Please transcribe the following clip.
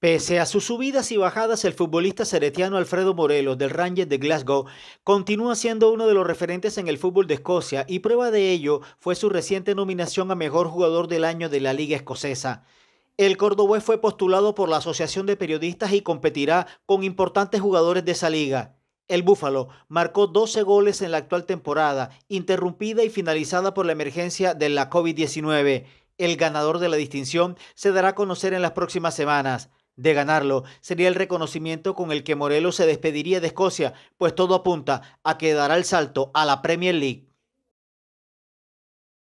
Pese a sus subidas y bajadas, el futbolista seretiano Alfredo Morelos del Rangers de Glasgow continúa siendo uno de los referentes en el fútbol de Escocia y prueba de ello fue su reciente nominación a Mejor Jugador del Año de la Liga Escocesa. El cordobés fue postulado por la Asociación de Periodistas y competirá con importantes jugadores de esa liga. El Búfalo marcó 12 goles en la actual temporada, interrumpida y finalizada por la emergencia de la COVID-19. El ganador de la distinción se dará a conocer en las próximas semanas. De ganarlo, sería el reconocimiento con el que Morelos se despediría de Escocia, pues todo apunta a que dará el salto a la Premier League.